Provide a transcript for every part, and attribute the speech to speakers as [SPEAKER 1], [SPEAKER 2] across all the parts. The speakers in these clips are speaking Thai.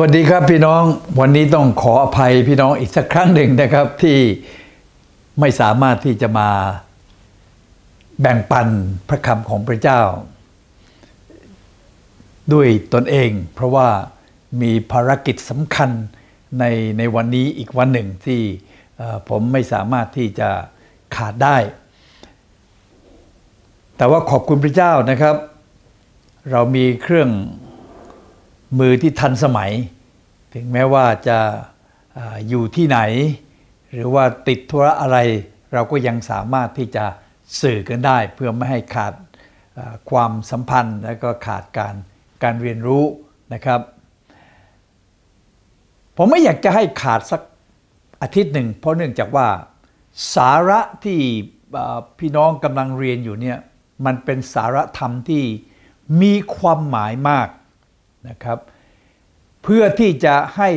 [SPEAKER 1] วัสดีครับพี่น้องวันนี้ต้องขออภัย พี่น้องอีกสักครั้งหนึ่งนะครับที่ไม่สามารถที่จะมาแบ่งปันพระคำของพระเจ้า ด้วยตนเอง เพราะว่ามีภารกิจสำคัญในในวันนี้อีกวันหนึ่งที่ผมไม่สามารถที่จะขาดได้ แต่ว่าขอบคุณพระเจ้านะครับ เรามีเครื่องมือที่ทันสมัย ถึงแม้ว่าจะอยู่ที่ไหน หรือว่าติดธุระอะไรเราก็ยังสามารถที่จะสื่อกันได้ เพื่อไม่ให้ขาดความสัมพันธ์และก็ขาดการการเรียนรู้นะครับ ผมไม่อยากจะให้ขาดสักอาทิตย์หนึ่ง เพราะเนื่องจากว่าสาระที่พี่น้องกำลังเรียนอยู่เนี่ยมันเป็นสาระธรรมที่มีความหมายมากนะครับ เพื่อที่จะให้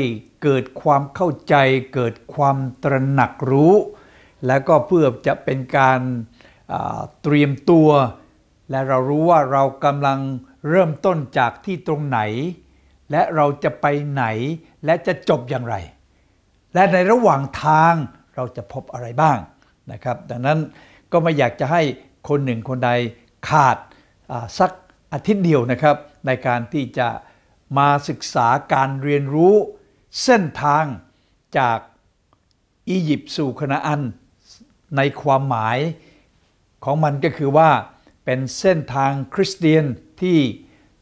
[SPEAKER 1] เกิดความเข้าใจ เกิดความตระหนักรู้ และก็เพื่อจะเป็นการเตรียมตัว และเรารู้ว่าเรากำลังเริ่มต้นจากที่ตรงไหน และเราจะไปไหนและจะจบอย่างไร และในระหว่างทางเราจะพบอะไรบ้าง นะครับ ดังนั้นก็ไม่อยากจะให้คนหนึ่งคนใดขาดสักอาทิตย์เดียวนะครับในการที่จะมาศึกษาการเรียนรู้เส้นทางจากอียิปต์สู่คณะอันในความหมายของมันก็คือว่าเป็นเส้นทางคริสเตียนที่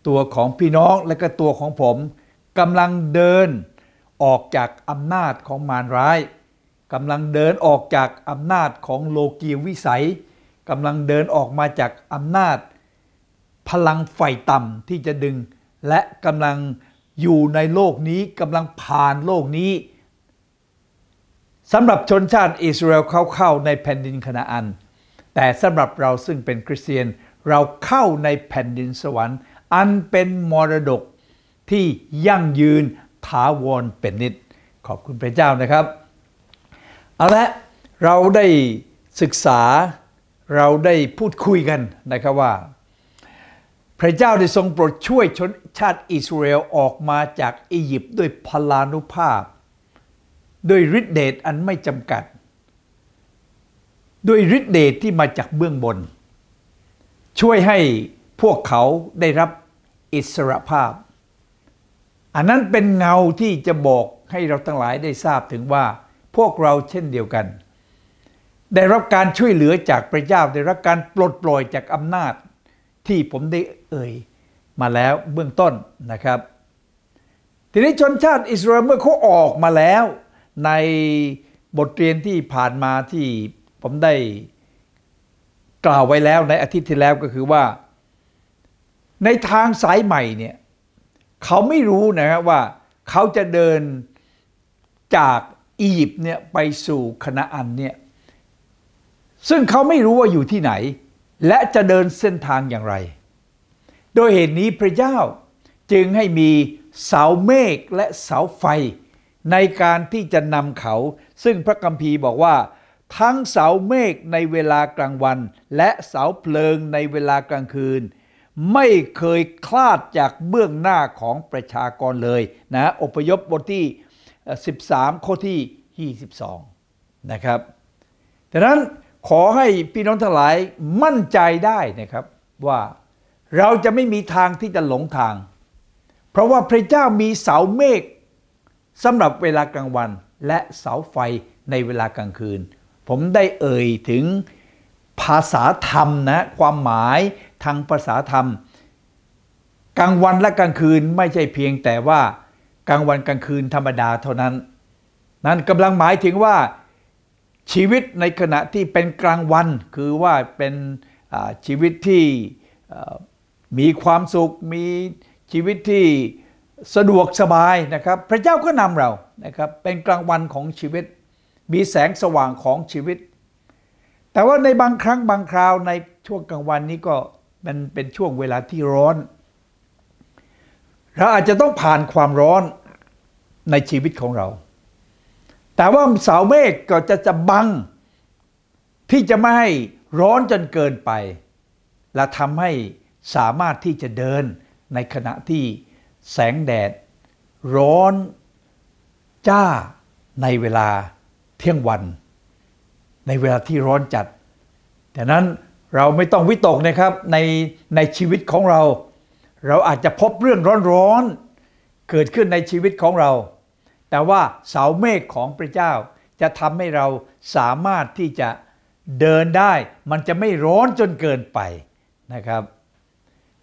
[SPEAKER 1] ตัวของพี่น้องและก็ตัวของผมกำลังเดินออกจากอำนาจของมารร้ายกำลังเดินออกจากอำนาจของโลกีวิสัยกำลังเดินออกมาจากอำนาจพลังไฟต่ำที่จะดึงและกำลังอยู่ในโลกนี้กำลังผ่านโลกนี้สำหรับชนชาติอิสราเอลเขาเข้าในแผ่นดินคณาอัน แต่สำหรับเราซึ่งเป็นคริสเตียนเราเข้าในแผ่นดินสวรรค์ อันเป็นมรดกที่ยั่งยืนถาวรเป็นนิด ขอบคุณพระเจ้านะครับเอาละเราได้ศึกษาเราได้พูดคุยกันนะครับว่าพระเจ้าได้ทรงโปรดช่วยชนชาติอิสราเอลออกมาจากอียิปต์ด้วยพลานุภาพด้วยฤทธิเดชอันไม่จำกัดด้วยฤทธิเดชที่มาจากเบื้องบน ช่วยให้พวกเขาได้รับอิสรภาพอันนั้นเป็นเงาที่จะบอกให้เราทั้งหลายได้ทราบถึงว่า พวกเราเช่นเดียวกัน ได้รับการช่วยเหลือจากพระเจ้าได้รับการปลดปล่อยจากอำนาจที่ผมได้เอ่ยมาแล้วเบื้องต้นนะครับทีนี้ชนชาติอิสราเอลเมื่อเขาออกมาแล้ว ในบทเรียนที่ผ่านมาที่ผมได้กล่าวไว้แล้วในอาทิตย์ที่แล้วก็คือว่า ในทางสายใหม่เนี่ยเขาไม่รู้นะครับว่าเขาจะเดินจากอียิปต์เนี่ยไปสู่คณะอันเนี่ยซึ่งเขาไม่รู้ว่าอยู่ที่ไหน และจะเดินเส้นทางอย่างไรโดยเหตุนี้พระเจ้าจึงให้มีเสาเมฆและเสาไฟในการที่จะนำเขา ซึ่งพระคัมภีร์บอกว่า ทั้งเสาเมฆในเวลากลางวัน และเสาเพลิงในเวลากลางคืน ไม่เคยคลาดจากเบื้องหน้าของประชากรเลยนะอพยพบทที่ 13 ข้อที่ 22 นะครับดังนั้นขอให้พี่น้องทั้งหลายมั่นใจได้นะครับว่าเราจะไม่มีทางที่จะหลงทาง เพราะว่าพระเจ้ามีเสาเมฆสำหรับเวลากลางวันและเสาไฟในเวลากลางคืน ผมได้เอ่ยถึงภาษาธรรมนะความหมายทางภาษาธรรม กลางวันและกลางคืน ไม่ใช่เพียงแต่ว่ากลางวันกลางคืนธรรมดาเท่านั้น นั่นกำลังหมายถึงว่าชีวิตในขณะที่เป็นกลางวันคือว่าเป็นชีวิตที่มีความสุขมีชีวิตที่สะดวกสบายนะครับ พระเจ้าก็นำเรานะครับ เป็นกลางวันของชีวิต มีแสงสว่างของชีวิต แต่ว่าในบางครั้งบางคราวในช่วงกลางวันนี้ก็มันเป็นช่วงเวลาที่ร้อน เราอาจจะต้องผ่านความร้อนในชีวิตของเรา แต่ว่าเสาเมฆก็จะจะบังที่จะไม่ให้ร้อนจนเกินไป และทำให้สามารถที่จะเดินในขณะที่แสงแดด ร้อนจ้าในเวลาเที่ยงวัน ในเวลาที่ร้อนจัด แต่นั้นเราไม่ต้องวิตกนะครับในในชีวิตของเรา เราอาจจะพบเรื่องร้อนๆ เกิดขึ้นในชีวิตของเรา แต่ว่าเสาเมฆของพระเจ้าจะทำให้เราสามารถที่จะเดินได้ มันจะไม่ร้อนจนเกินไปนะครับ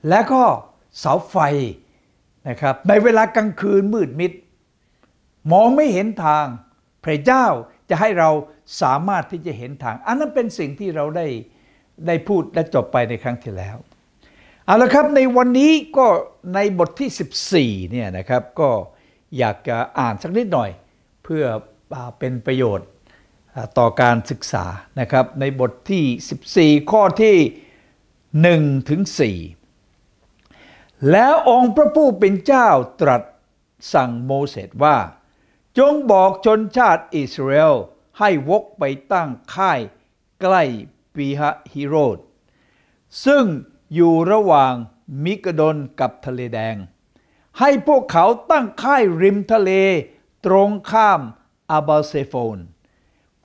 [SPEAKER 1] และก็เสาไฟนะครับในเวลากลางคืนมืดมิดมองไม่เห็นทาง พระเจ้าจะให้เราสามารถที่จะเห็นทาง อันนั้นเป็นสิ่งที่เราได้ได้พูดและจบไปในครั้งที่แล้วเอาละครับในวันนี้ก็ในบทที่ 14เนี่ยนะครับก็อยากจะอ่านสักนิดหน่อย เพื่อเป็นประโยชน์ต่อการศึกษานะครับ ในบทที่ 14 ข้อที่1ถึง4แล้วองค์พระผู้เป็นเจ้าตรัสสั่งโมเสสว่า จงบอกชนชาติอิสราเอลให้วกไปตั้งค่ายใกล้ปีหะฮิโรด ซึ่งอยู่ระหว่างมิกดนกับทะเลแดง ให้พวกเขาตั้งค่ายริมทะเลตรงข้ามอาบาเซโฟน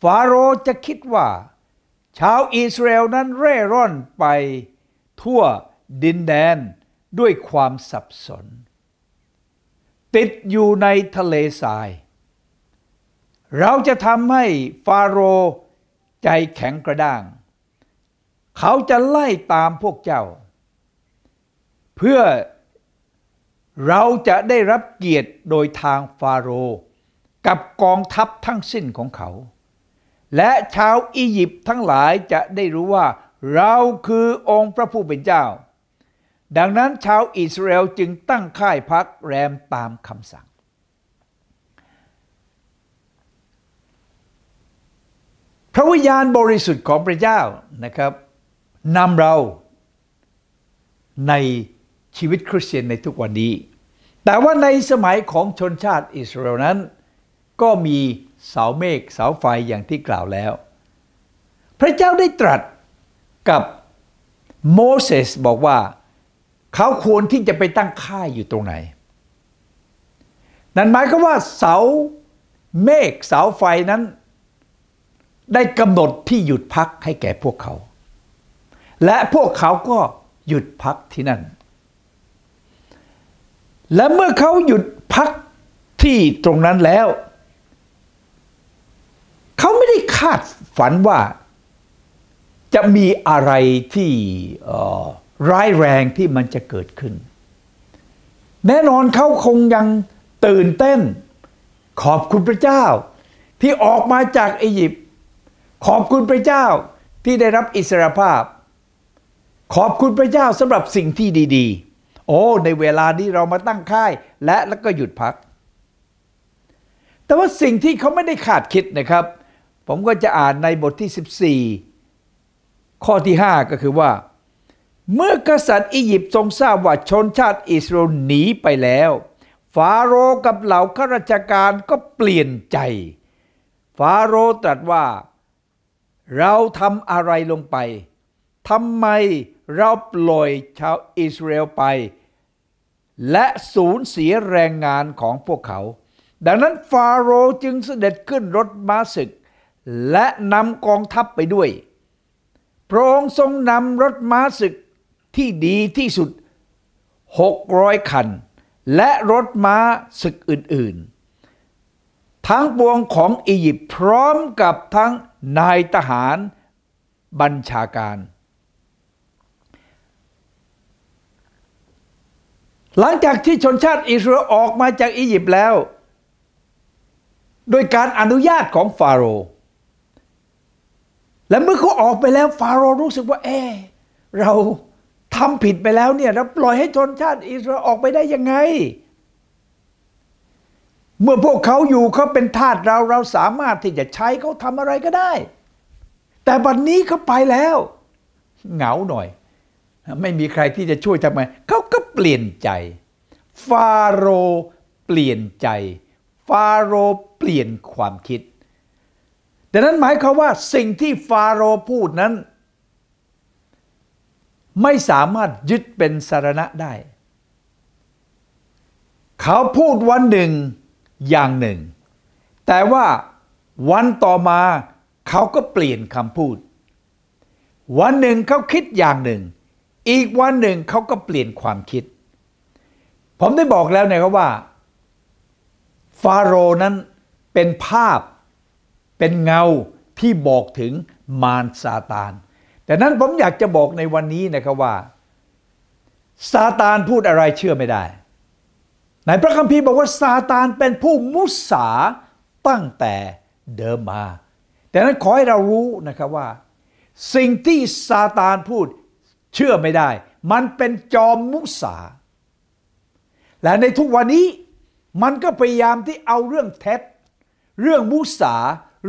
[SPEAKER 1] ฟาโรจะคิดว่าชาวอิสราเอลนั้นเร่ร่อนไปทั่วดินแดนด้วยความสับสน ติดอยู่ในทะเลทราย เราจะทำให้ฟาโรห์ใจแข็งกระด้าง เขาจะไล่ตามพวกเจ้า เพื่อเราจะได้รับเกียรติโดยทางฟาโรห์กับกองทัพทั้งสิ้นของเขา และชาวอียิปต์ทั้งหลายจะได้รู้ว่า เราคือองค์พระผู้เป็นเจ้าดังนั้นชาวอิสราเอลจึงตั้งค่ายพักแรมตามคำสั่ง พระวิญญาณบริสุทธิ์ของพระเจ้านะครับนำเราในชีวิตคริสเตียนในทุกวันนี้ แต่ว่าในสมัยของชนชาติอิสราเอลนั้น ก็มีเสาเมฆเสาไฟอย่างที่กล่าวแล้ว พระเจ้าได้ตรัสกับโมเสสบอกว่าเขาควรที่จะไปตั้งค่ายอยู่ตรงไหน นั่นหมายก็ว่า เสาเมฆเสาไฟนั้น ได้กำหนดที่หยุดพักให้แก่พวกเขา และพวกเขาก็หยุดพักที่นั่น และเมื่อเขาหยุดพักที่ตรงนั้นแล้ว เขาไม่ได้คาดฝันว่า จะมีอะไรที่ออร้ายแรงที่มันจะเกิดขึ้น แน่นอนเขาคงยังตื่นเต้น ขอบคุณพระเจ้า ที่ออกมาจากอียิปต์ขอบคุณพระเจ้าที่ได้รับอิสรภาพ ขอบคุณพระเจ้าสำหรับสิ่งที่ดีๆ โอ้ในเวลานี้เรามาตั้งค่ายและแล้วก็หยุดพัก แต่ว่าสิ่งที่เขาไม่ได้คาดคิดนะครับ ผมก็จะอ่านในบทที่ 14 ข้อที่ 5 ก็คือว่าเมื่อกษัตริย์อียิปต์ทรงทราบว่าชนชาติอิสราเอลหนีไปแล้วฟาโรห์กับเหล่าข้าราชการก็เปลี่ยนใจฟาโรห์ตรัสว่า เราทำอะไรลงไปทำไมเราปล่อยชาวอิสราเอลไป และสูญเสียแรงงานของพวกเขา ดังนั้นฟาโรห์จึงเสด็จขึ้นรถม้าศึก และนำกองทัพไปด้วยพระองค์ทรงนำรถม้าศึกที่ดีที่สุด 600 คัน และรถม้าศึกอื่น ๆ ทั้งปวงของอียิปต์พร้อมกับทั้งนายทหารบัญชาการ หลังจากที่ชนชาติอิสราเอลออกมาจากอียิปต์แล้ว โดยการอนุญาตของฟาโรห์และเมื่อเขาออกไปแล้วฟาโรห์รู้สึกว่า เออเราทำผิดไปแล้วเนี่ยเราปล่อยให้ชนชาติอิสราเอลออกไปได้ยังไง เมื่อพวกเขาอยู่เขาเป็นทาสเราเราสามารถที่จะใช้เขาทำอะไรก็ได้ แต่บัดนนี้เขาไปแล้ว เหงาหน่อย ไม่มีใครที่จะช่วยทำไมเขาก็เปลี่ยนใจ ฟาโรเปลี่ยนใจ ฟาโรเปลี่ยนความคิดดังนั้นหมายความว่าสิ่งที่ฟาโรพูดนั้นไม่สามารถยึดเป็นสารณะได้ เขาพูดวันหนึ่งอย่างหนึ่ง แต่ว่าวันต่อมาเขาก็เปลี่ยนคำพูด วันหนึ่งเขาคิดอย่างหนึ่ง อีกวันหนึ่งเขาก็เปลี่ยนความคิด ผมได้บอกแล้วนะครับว่า ฟาโรนั้นเป็นภาพเป็นเงาที่บอกถึงมารซาตานแต่นั้นผมอยากจะบอกในวันนี้นะครับว่าซาตานพูดอะไรเชื่อไม่ได้ในพระคัมภีร์บอกว่าซาตานเป็นผู้มุสา ตั้งแต่เดิมมา แต่นั้นขอให้เรารู้นะครับว่า สิ่งที่ซาตานพูดเชื่อไม่ได้ มันเป็นจอมมุสา และในทุกวันนี้มันก็พยายามที่เอาเรื่องเท็จเรื่องมุสา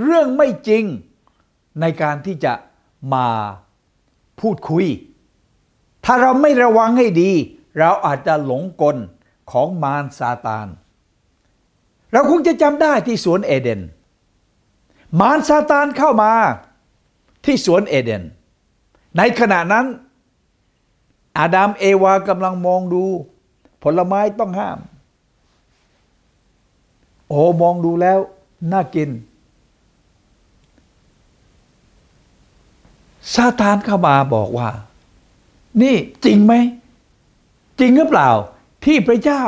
[SPEAKER 1] เรื่องไม่จริงในการที่จะมาพูดคุย ถ้าเราไม่ระวังให้ดี เราอาจจะหลงกลของมารซาตาน เราคงจะจำได้ที่สวนเอเดน มารซาตานเข้ามาที่สวนเอเดน ในขณะนั้นอาดัมเอวากำลังมองดู ผลไม้ต้องห้าม โอ้มองดูแล้ว น่ากินซาตานเข้ามาบอกว่า นี่จริงไหม จริงหรือเปล่าที่พระเจ้า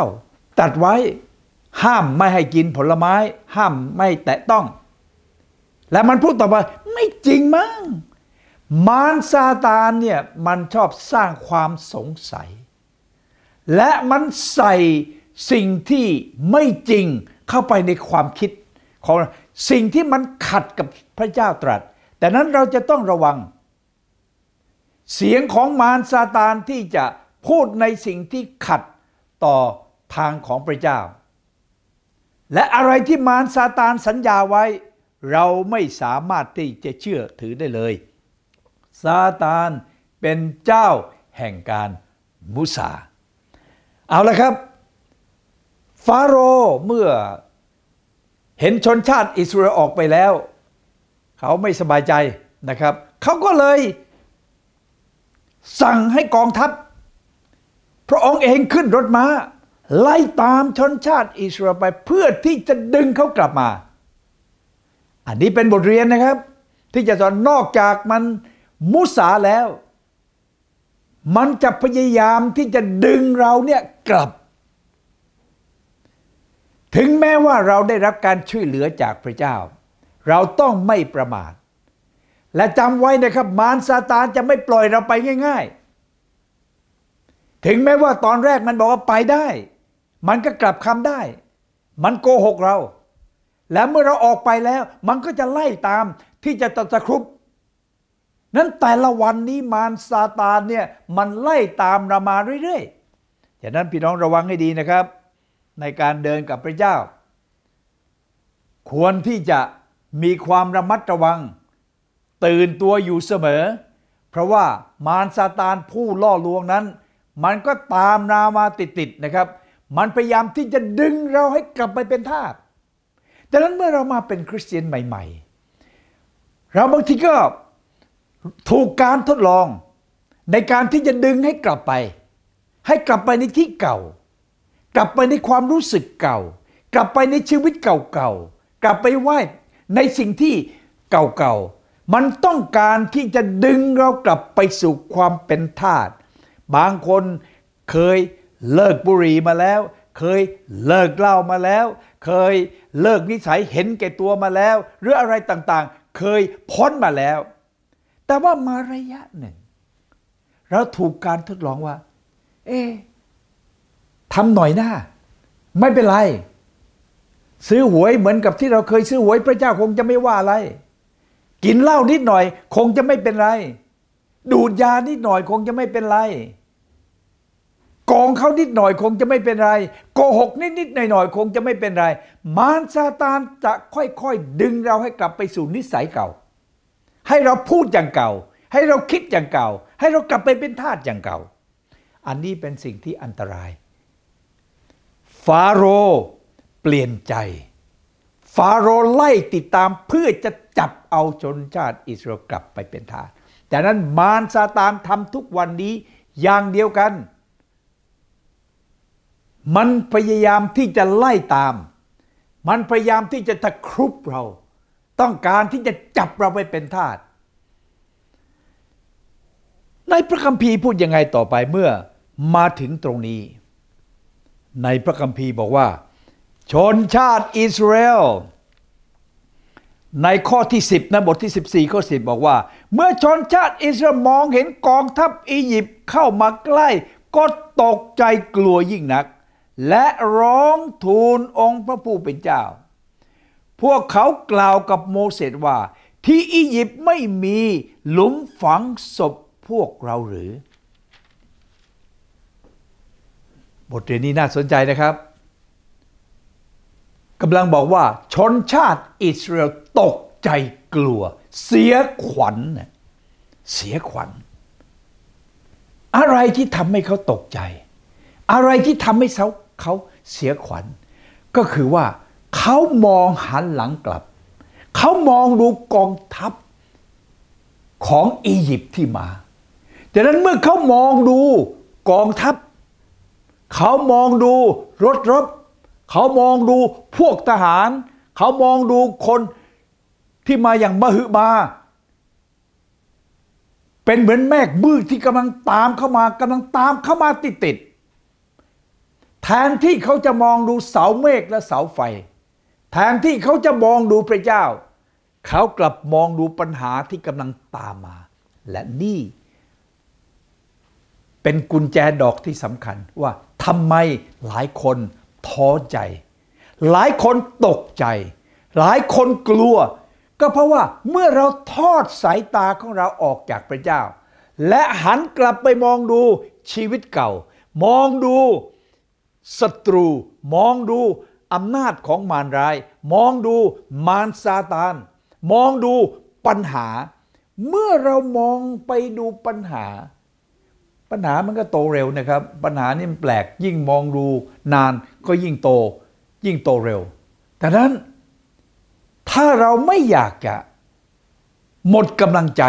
[SPEAKER 1] ตัดไว้ ห้ามไม่ให้กินผลไม้ ห้ามไม่แตะต้อง และมันพูดต่อไป ไม่จริงมั้งมารซาตานเนี่ยมันชอบสร้างความสงสัย และมันใส่สิ่งที่ไม่จริงเข้าไปในความคิด ของสิ่งที่มันขัดกับพระเจ้าตรัส แต่นั้นเราจะต้องระวังเสียงของมารซาตานที่จะพูดในสิ่งที่ขัดต่อทางของพระเจ้า และอะไรที่มารซาตานสัญญาไว้ เราไม่สามารถที่จะเชื่อถือได้เลยซาตานเป็นเจ้าแห่งการมุสาเอาละครับ ฟาโรเมื่อเห็นชนชาติอิสราเอลออกไปแล้ว เขาไม่สบายใจนะครับ เขาก็เลยสั่งให้กองทัพ พระองค์เองขึ้นรถม้า ไล่ตามชนชาติอิสราเอลไป เพื่อที่จะดึงเขากลับมา อันนี้เป็นบทเรียนนะครับ ที่จะสอนนอกจากมันมุสาแล้ว มันจะพยายามที่จะดึงเราเนี่ยกลับ ถึงแม้ว่าเราได้รับการช่วยเหลือจากพระเจ้า เราต้องไม่ประมาทและจำไว้นะครับ มารซาตานจะไม่ปล่อยเราไปง่ายๆ ถึงแม้ว่าตอนแรกมันบอกว่าไปได้ มันก็กลับคำได้ มันโกหกเรา และเมื่อเราออกไปแล้ว มันก็จะไล่ตามที่จะตะตะครุบ นั้นแต่ละวันนี้มารซาตานเนี่ยมันไล่ตามเรามาเรื่อยๆฉะนั้นพี่น้องระวังให้ดีนะครับ ในการเดินกับพระเจ้า ควรที่จะมีความระมัดระวังตื่นตัวอยู่เสมอ เพราะว่ามารซาตานผู้ล่อลวงนั้น มันก็ตามนามาติดๆนะครับ มันพยายามที่จะดึงเราให้กลับไปเป็นทาสดังนั้นเมื่อเรามาเป็นคริสเตียนใหม่ ๆ เราบางทีก็ถูกการทดลองในการที่จะดึงให้กลับไป ให้กลับไปในที่เก่า กลับไปในความรู้สึกเก่า กลับไปในชีวิตเก่าๆ กลับไปไหว้ในสิ่งที่เก่าๆมันต้องการที่จะดึงเรากลับไปสู่ความเป็นทาส บางคนเคยเลิกบุหรี่มาแล้ว เคยเลิกเหล้ามาแล้ว เคยเลิกนิสัยเห็นแก่ตัวมาแล้ว หรืออะไรต่างๆ เคยพ้นมาแล้ว แต่ว่ามาระยะหนึ่ง เราถูกการทดลองว่า เอ๊ทำหน่อยหน้าไม่เป็นไร ซื้อหวยเหมือนกับที่เราเคยซื้อหวยพระเจ้าคงจะไม่ว่าอะไรกินเหล้านิดหน่อยคงจะไม่เป็นไร ดูดยานิดหน่อยคงจะไม่เป็นไรกองเขานิดหน่อยคงจะไม่เป็นไร โกหก นิดนิดหน่อยหน่อยคงจะไม่เป็นไร มารซาตานจะค่อยๆดึงเราให้กลับไปสู่นิสัยเก่า ให้เราพูดอย่างเก่า ให้เราคิดอย่างเก่า ให้เรากลับไปเป็นทาสอย่างเก่า อันนี้เป็นสิ่งที่อันตราย ฟาโรเปลี่ยนใจฟาโรไล่ติดตามเพื่อจะจับเอาชนชาติอิสราเอลกลับไปเป็นทาส แต่นั้นมารซาตานทำทุกวันนี้อย่างเดียวกัน มันพยายามที่จะไล่ตาม มันพยายามที่จะตะครุบเรา ต้องการที่จะจับเราไปเป็นทาส ในพระคัมภีร์พูดยังไงต่อไปเมื่อมาถึงตรงนี้ ในพระคัมภีร์บอกว่าชนชาติอิสราเอลในข้อที่ 10 นะ บทที่ 14ข้อ10บอกว่า เมื่อชนชาติอิสราเอลมองเห็นกองทัพอียิปต์เข้ามาใกล้ ก็ตกใจกลัวยิ่งนัก และร้องทูลองค์พระผู้เป็นเจ้า พวกเขากล่าวกับโมเสสว่า ที่อียิปต์ไม่มีหลุมฝังศพพวกเราหรือ บทเรียนนี้น่าสนใจนะครับกำลังบอกว่าชนชาติอิสราเอลตกใจกลัวเสียขวัญ เสียขวัญ อะไรที่ทำให้เขาตกใจ อะไรที่ทำให้เขาเขาเสียขวัญ ก็คือว่าเขามองหันหลังกลับ เขามองดูกองทัพ ของอียิปต์ที่มาดังนั้นเมื่อเขามองดูกองทัพ เขามองดูรถรบเขามองดูพวกทหาร เขามองดูคนที่มาอย่างมหึมา เป็นเหมือนแมกบื้อที่กำลังตามเข้ามากำลังตามเข้ามาติดติดแทนที่เขาจะมองดูเสาเมฆและเสาไฟ แทนที่เขาจะมองดูพระเจ้า เขากลับมองดูปัญหาที่กำลังตามมา และนี่ เป็นกุญแจดอกที่สำคัญว่าทำไมหลายคนท้อใจ หลายคนตกใจ หลายคนกลัว ก็เพราะว่าเมื่อเราทอดสายตาของเราออกจากพระเจ้า และหันกลับไปมองดูชีวิตเก่า มองดูศัตรู มองดูอำนาจของมารร้าย มองดูมารซาตาน มองดูปัญหา เมื่อเรามองไปดูปัญหาปัญหามันก็โตเร็วนะครับ ปัญหานี่มันแปลก ยิ่งมองดูนานก็ยิ่งโตยิ่งโตเร็ว แต่นั้นถ้าเราไม่อยากจะหมดกำลังใจ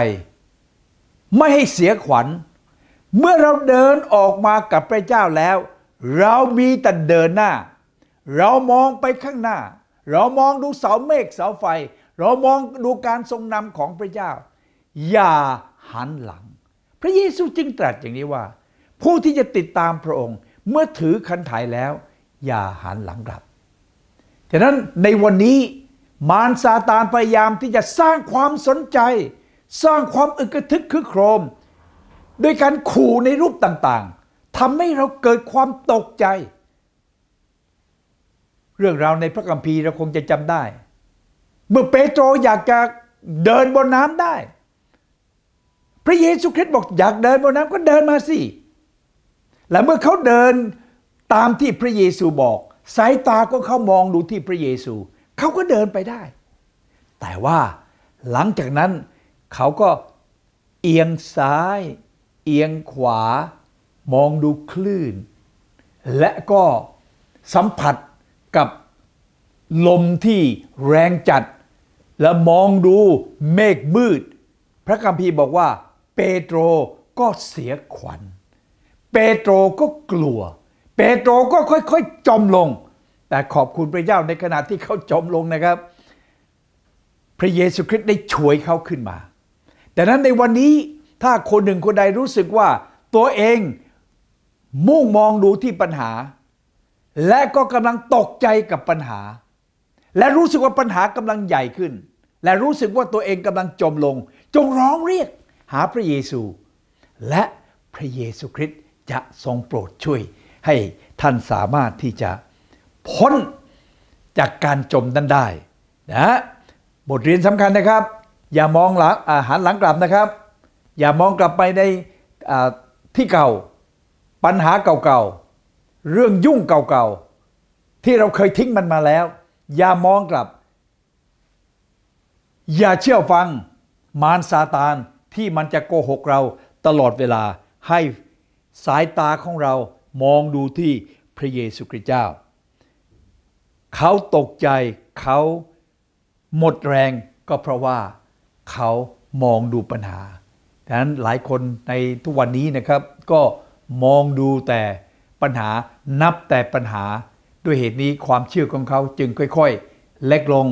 [SPEAKER 1] ไม่ให้เสียขวัญ เมื่อเราเดินออกมากับพระเจ้าแล้ว เรามีแต่เดินหน้า เรามองไปข้างหน้า เรามองดูเสาเมฆเสาไฟ เรามองดูการทรงนำของพระเจ้า อย่าหันหลังพระเยซูจึงตรัสอย่างนี้ว่าผู้ที่จะติดตามพระองค์ เมื่อถือคันถ่ายแล้ว อย่าหันหลังกลับ ฉะนั้นในวันนี้มารซาตานพยายามที่จะสร้างความสนใจ สร้างความอึกระทึกคึกโครม โดยการขู่ในรูปต่างๆทำให้เราเกิดความตกใจ เรื่องราวในพระคัมภีร์เราคงจะจำได้ เมื่อเปโตรอยากจะเดินบนน้ำได้พระเยซูคริสต์บอกอยากเดินบนน้ำก็เดินมาสิ และเมื่อเขาเดินตามที่พระเยซูบอก สายตาก็เขามองดูที่พระเยซู เขาก็เดินไปได้ แต่ว่าหลังจากนั้นเขาก็เอียงซ้ายเอียงขวามองดูคลื่น และก็สัมผัสกับลมที่แรงจัด และมองดูเมฆมืดพระคัมภีร์บอกว่าเปโตรก็เสียขวัญ เปโตรก็กลัว เปโตรก็ค่อยๆจมลง แต่ขอบคุณพระเจ้าในขณะที่เขาจมลงนะครับ พระเยซูคริสต์ได้ช่วยเขาขึ้นมา แต่นั้นในวันนี้ถ้าคนหนึ่งคนใดรู้สึกว่าตัวเองมุ่งมองดูที่ปัญหา และก็กำลังตกใจกับปัญหา และรู้สึกว่าปัญหากำลังใหญ่ขึ้น และรู้สึกว่าตัวเองกำลังจมลง จงร้องเรียกหาพระเยซูและพระเยซูคริสต์จะทรงโปรดช่วย ให้ท่านสามารถที่จะพ้นจากการจมนั้นได้ นะบทเรียนสำคัญนะครับ อย่ามองหลังอาหารหลังกลับนะครับ อย่ามองกลับไปในที่เก่าปัญหาเก่าๆเรื่องยุ่งเก่าๆที่เราเคยทิ้งมันมาแล้ว อย่ามองกลับ อย่าเชื่อฟังมารซาตานที่มันจะโกหกเราตลอดเวลาให้สายตาของเรามองดูที่พระเยซูคริสต์เจ้า เขาตกใจเขาหมดแรงก็เพราะว่าเขามองดูปัญหาดังนั้นหลายคนในทุกวันนี้นะครับ ก็มองดูแต่ปัญหานับแต่ปัญหาด้วยเหตุนี้ความเชื่อของเขาจึงค่อยๆเล็กลง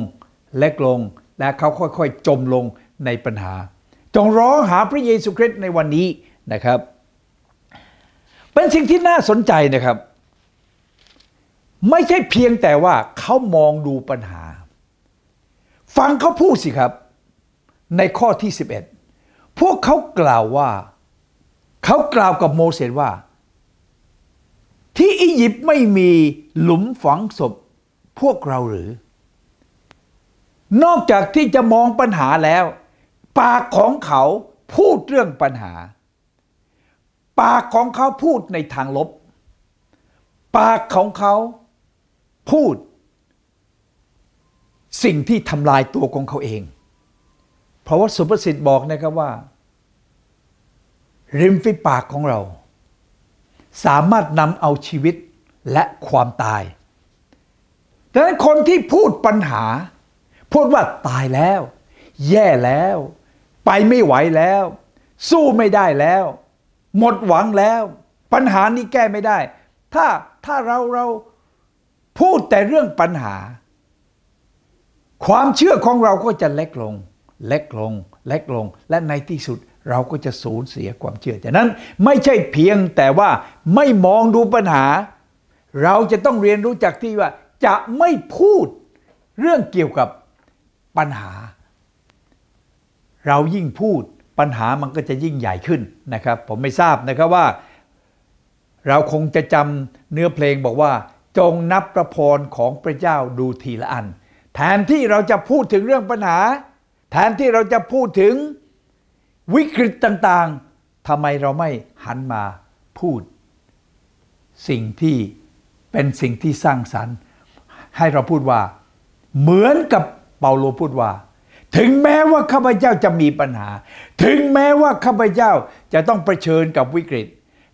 [SPEAKER 1] เล็กลง และเขาค่อยๆจมลงในปัญหาจงร้องหาพระเยซูคริสต์ในวันนี้นะครับ เป็นสิ่งที่น่าสนใจนะครับ ไม่ใช่เพียงแต่ว่าเขามองดูปัญหา ฟังเขาพูดสิครับ ในข้อที่11พวกเขากล่าวว่า เขากล่าวกับโมเสสว่า ที่อียิปต์ไม่มีหลุมฝังศพ พวกเราหรือ นอกจากที่จะมองปัญหาแล้วปากของเขาพูดเรื่องปัญหา ปากของเขาพูดในทางลบ ปากของเขาพูด สิ่งที่ทำลายตัวของเขาเอง เพราะว่าสุภาิิ์บอกนะครับว่า ริมฝีปากของเรา สามารถนำเอาชีวิตและความตายดังนั้นคนที่พูดปัญหา พูดว่าตายแล้ว แย่แล้วไปไม่ไหวแล้ว สู้ไม่ได้แล้ว หมดหวังแล้ว ปัญหานี้แก้ไม่ได้ถ้าถ้าเราเราพูดแต่เรื่องปัญหา ความเชื่อของเราก็จะเล็กลงเล็กลงเล็กลง และในที่สุดเราก็จะสูญเสียความเชื่อฉะนั้น ไม่ใช่เพียงแต่ว่าไม่มองดูปัญหา เราจะต้องเรียนรู้จากที่ว่า จะไม่พูดเรื่องเกี่ยวกับปัญหาเรายิ่งพูดปัญหามันก็จะยิ่งใหญ่ขึ้นนะครับ ผมไม่ทราบนะครับว่าเราคงจะจำเนื้อเพลงบอกว่า จงนับประพรของพระเจ้าดูทีละอัน แทนที่เราจะพูดถึงเรื่องปัญหา แทนที่เราจะพูดถึงวิกฤตต่างๆทำไมเราไม่หันมาพูด สิ่งที่เป็นสิ่งที่สร้างสรรค์ ให้เราพูดว่าเหมือนกับเปาโลพูดว่าถึงแม้ว่าข้าพเจ้าจะมีปัญหา ถึงแม้ว่าข้าพเจ้าจะต้องเผชิญกับวิกฤต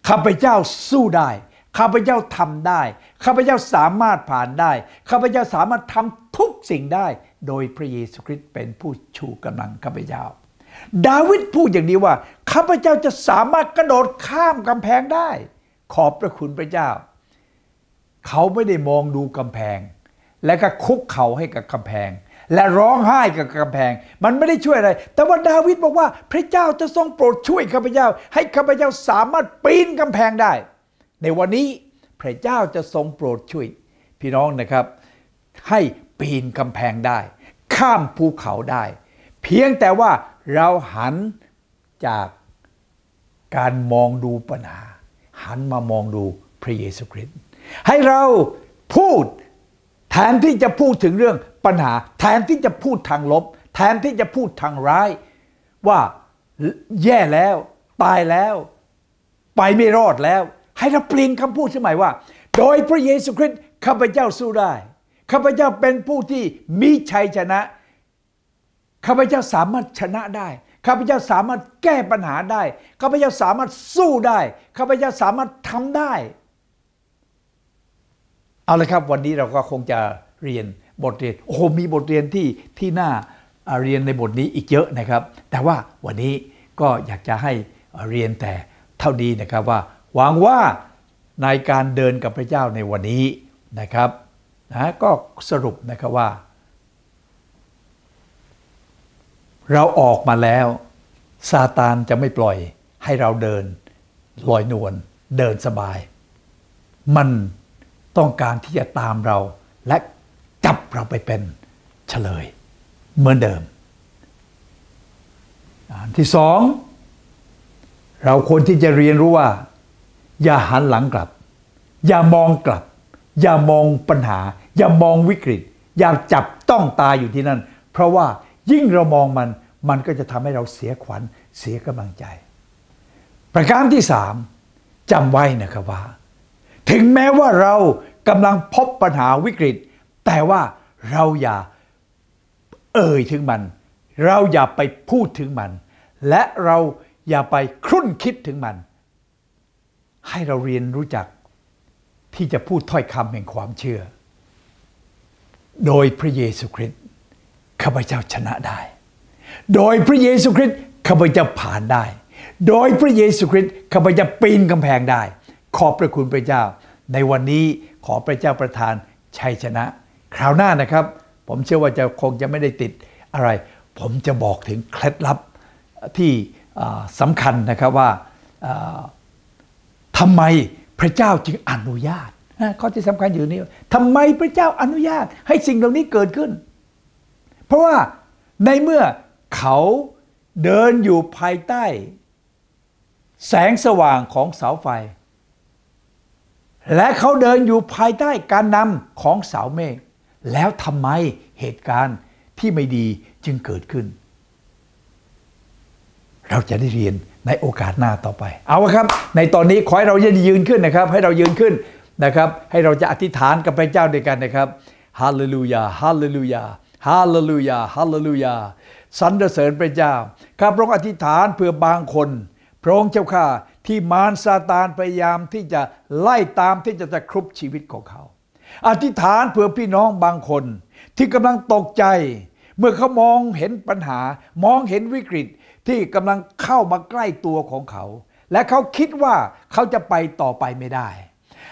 [SPEAKER 1] ข้าพเจ้าสู้ได้ ข้าพเจ้าทำได้ ข้าพเจ้าสามารถผ่านได้ ข้าพเจ้าสามารถทำทุกสิ่งได้ โดยพระเยซูคริสต์เป็นผู้ชูกำลังข้าพเจ้า ดาวิดพูดอย่างนี้ว่าข้าพเจ้าจะสามารถกระโดดข้ามกำแพงได้ ขอบพระคุณพระเจ้า เขาไม่ได้มองดูกำแพง และก็คุกเข่าให้กับกำแพงและร้องไห้กับกำแพง มันไม่ได้ช่วยอะไร แต่ว่าดาวิดบอกว่า พระเจ้าจะทรงโปรดช่วยข้าพเจ้า ให้ข้าพเจ้าสามารถปีนกำแพงได้ ในวันนี้พระเจ้าจะทรงโปรดช่วย พี่น้องนะครับ ให้ปีนกำแพงได้ ข้ามภูเขาได้ เพียงแต่ว่าเราหันจากการมองดูปัญหา หันมามองดูพระเยซูคริสต์ให้เราพูดแทนที่จะพูดถึงเรื่องปัญหาแทนที่จะพูดทางลบแทนที่จะพูดทางร้าย ว่าแย่แล้ว ตายแล้ว ไปไม่รอดแล้ว ให้เราเปลี่ยนคำพูดใช่ไหมว่าโดยพระเยซูคริสต์ข้าพเจ้าสู้ได้ข้าพเจ้าเป็นผู้ที่มีชัยชนะข้าพเจ้าสามารถชนะได้ข้าพเจ้าสามารถแก้ปัญหาได้ข้าพเจ้าสามารถสู้ได้ข้าพเจ้าสามารถทำได้เอาละครับ วันนี้เราก็คงจะเรียนบทเรียนโอ้โหมีบทเรียนที่ที่น่าเรียนในบทนี้อีกเยอะนะครับ แต่ว่าวันนี้ก็อยากจะให้เรียนแต่เท่านี้นะครับว่า หวังว่าในการเดินกับพระเจ้าในวันนี้นะครับนะก็สรุปนะครับว่า เราออกมาแล้วซาตานจะไม่ปล่อยให้เราเดินลอยนวลเดินสบาย มันต้องการที่จะตามเราและับเราไปเป็นเฉลยเหมือนเดิมอันที่สอง เราควรที่จะเรียนรู้ว่า อย่าหันหลังกลับ อย่ามองกลับ อย่ามองปัญหา อย่ามองวิกฤต อย่าจับต้องตาอยู่ที่นั่น เพราะว่ายิ่งเรามองมันมันก็จะทำให้เราเสียขวัญเสียกำลังใจ ประการที่สามจำไว้นะครับว่า ถึงแม้ว่าเรากำลังพบปัญหาวิกฤตแต่ว่าเราอย่าเอ่ยถึงมัน เราอย่าไปพูดถึงมัน และเราอย่าไปครุ่นคิดถึงมัน ให้เราเรียนรู้จักที่จะพูดถ้อยคำแห่งความเชื่อ โดยพระเยซูคริสต์ข้าพเจ้าชนะได้ โดยพระเยซูคริสต์ข้าพเจ้าผ่านได้ โดยพระเยซูคริสต์ข้าพเจ้าปีนกำแพงได้ ขอบพระคุณพระเจ้า ในวันนี้ขอพระเจ้าประทานชัยชนะคราวหน้านะครับ ผมเชื่อว่าจะคงจะไม่ได้ติดอะไร ผมจะบอกถึงเคล็ดลับที่สำคัญนะครับว่าทำไมพระเจ้าจึงอนุญาตข้อที่สำคัญอยู่นี่ทำไมพระเจ้าอนุญาตให้สิ่งเหล่านี้เกิดขึ้น เพราะว่าในเมื่อเขาเดินอยู่ภายใต้ แสงสว่างของเสาไฟ และเขาเดินอยู่ภายใต้การนำของเสาเมฆแล้วทำไมเหตุการณ์ที่ไม่ดีจึงเกิดขึ้น เราจะได้เรียนในโอกาสหน้าต่อไป เอาละครับ ในตอนนี้ขอให้เรายืนขึ้นนะครับ ให้เรายืนขึ้นนะครับ ให้เราจะอธิษฐานกับพระเจ้าด้วยกันนะครับฮาเลลูยาฮาเลลูยาฮาเลลูยาฮาเลลูยาสรรเสริญพระเจ้าข้าพระองค์อธิษฐานเพื่อบางคน พระองค์เจ้าข้า ที่มารซาตานพยายามที่จะไล่ตามที่จะจะครุบชีวิตของเขาอธิษฐานเผื่อพี่น้องบางคน ที่กำลังตกใจ เมื่อเขามองเห็นปัญหา มองเห็นวิกฤตที่กำลังเข้ามาใกล้ตัวของเขา และเขาคิดว่าเขาจะไปต่อไปไม่ได้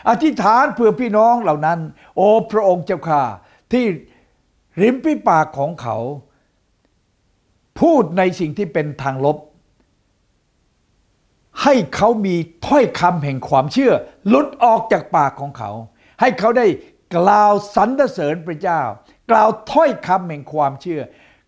[SPEAKER 1] อธิษฐานเผื่อพี่น้องเหล่านั้น โอ้พระองค์เจ้าข้าที่ริมพีปากของเขา พูดในสิ่งที่เป็นทางลบ ให้เขามีถ้อยคำแห่งความเชื่อลุดออกจากปากของเขา ให้เขาได้กล่าวสรรเสริญพระเจ้า กล่าวถ้อยคำแห่งความเชื่อ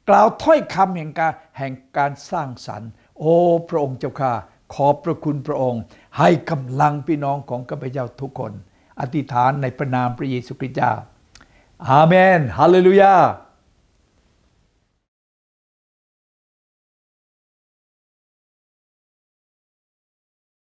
[SPEAKER 1] กล่าวถ้อยคำแห่งการแห่งการสร้างสรรค์ โอ้พระองค์เจ้าข้า ขอบพระคุณพระองค์ ให้กำลังพี่น้องของข้าพเจ้าทุกคน อธิษฐานในพระนามพระเยซูคริสต์เจ้า อาเมน ฮาเลลูยา